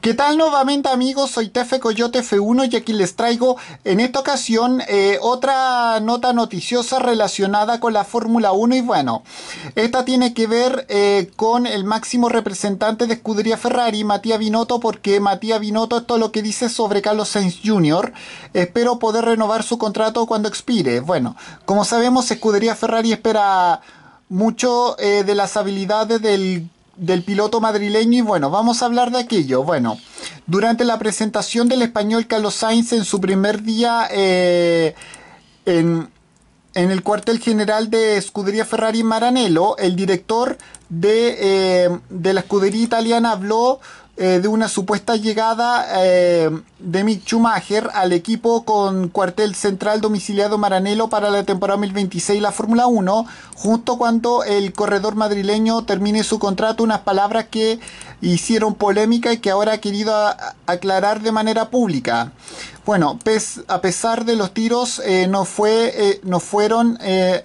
¿Qué tal nuevamente amigos? Soy Tefe Coyote F1 y aquí les traigo en esta ocasión eh, otra nota noticiosa relacionada con la Fórmula 1 y bueno, esta tiene que ver eh, con el máximo representante de escudería Ferrari, Matías Binotto, porque Matías Binotto esto lo que dice sobre Carlos Sainz Jr. Espero poder renovar su contrato cuando expire. Bueno, como sabemos, escudería Ferrari espera mucho eh, de las habilidades del del piloto madrileño y bueno, vamos a hablar de aquello. Bueno, durante la presentación del español Carlos Sainz en su primer día eh, en, el cuartel general de Escudería Ferrari Maranello, el director de, eh, de la escudería italiana habló eh, de una supuesta llegada eh, de Mick Schumacher al equipo con cuartel central domiciliado Maranelo... para la temporada 2026 la Fórmula 1, justo cuando el corredor madrileño termine su contrato, unas palabras que hicieron polémica y que ahora ha querido aclarar de manera pública. Bueno, a pesar de los tiros, eh, no, fue, fueron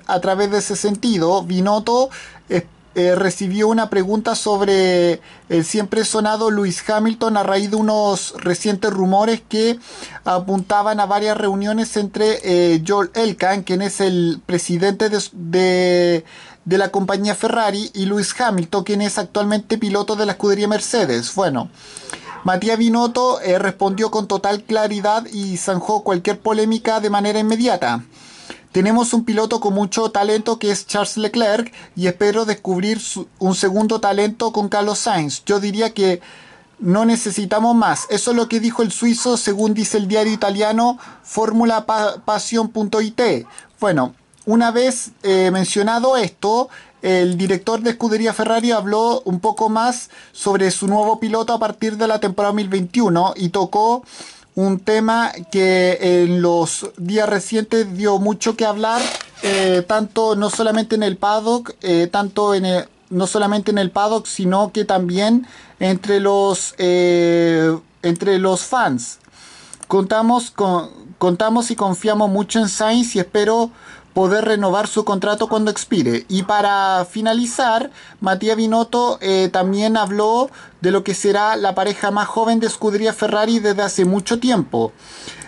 a través de ese sentido. Binotto eh, recibió una pregunta sobre el siempre sonado Luis Hamilton a raíz de unos recientes rumores que apuntaban a varias reuniones entre eh, Joel Elkan, quien es el presidente de, la compañía Ferrari, y Luis Hamilton, quien es actualmente piloto de la escudería Mercedes. Bueno. Matías Binotto eh, respondió con total claridad y zanjó cualquier polémica de manera inmediata. Tenemos un piloto con mucho talento que es Charles Leclerc y espero descubrir un segundo talento con Carlos Sainz. Yo diría que no necesitamos más. Eso es lo que dijo el suizo según dice el diario italiano Fórmula Bueno, una vez eh, mencionado esto, el director de escudería Ferrari habló un poco más sobre su nuevo piloto a partir de la temporada 2021 y tocó un tema que en los días recientes dio mucho que hablar, eh, tanto no solamente en el paddock, eh, tanto en no solamente en el paddock, sino que también entre los eh, entre los fans. Contamos con, contamos y confiamos mucho en Sainz y espero poder renovar su contrato cuando expire. Y para finalizar, Matías Binotto eh, también habló de lo que será la pareja más joven de escudería Ferrari desde hace mucho tiempo.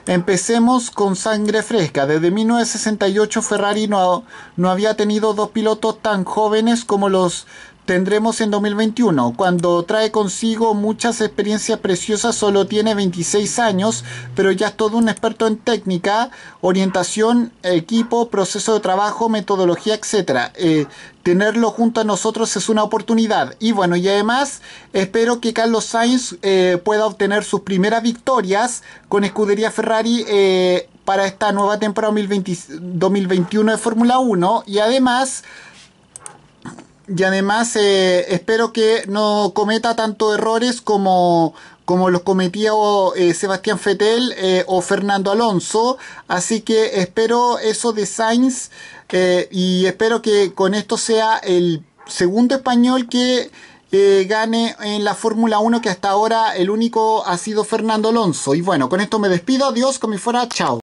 Empecemos con sangre fresca. Desde 1968 Ferrari no, no había tenido dos pilotos tan jóvenes como los tendremos en 2021, cuando trae consigo muchas experiencias preciosas, solo tiene 26 años, pero ya es todo un experto en técnica, orientación, equipo, proceso de trabajo, metodología, etc. Eh, tenerlo junto a nosotros es una oportunidad. Y bueno, y además espero que Carlos Sainz eh, pueda obtener sus primeras victorias con escudería Ferrari. Eh, para esta nueva temporada 2021 de Fórmula 1 y además y además eh, espero que no cometa tantos errores como, como los cometía eh, Sebastián Fetel eh, o Fernando Alonso. Así que espero eso de Sainz y espero que con esto sea el segundo español que gane en la Fórmula 1 que hasta ahora el único ha sido Fernando Alonso. Y bueno, con esto me despido. Adiós, como fuera. Chao.